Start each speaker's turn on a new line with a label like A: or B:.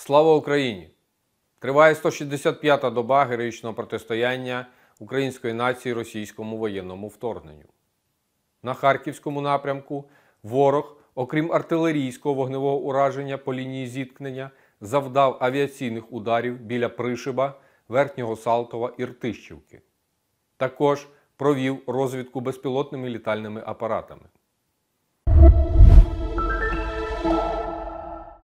A: Слава Україні! Триває 165-та доба героїчного протистояння української нації російському воєнному вторгненню. На Харківському напрямку ворог, окрім артилерійського вогневого ураження по лінії зіткнення, завдав авіаційних ударів біля Пришиба, Верхнього Салтова і Ртищівки. Також провів розвідку безпілотними літальними апаратами.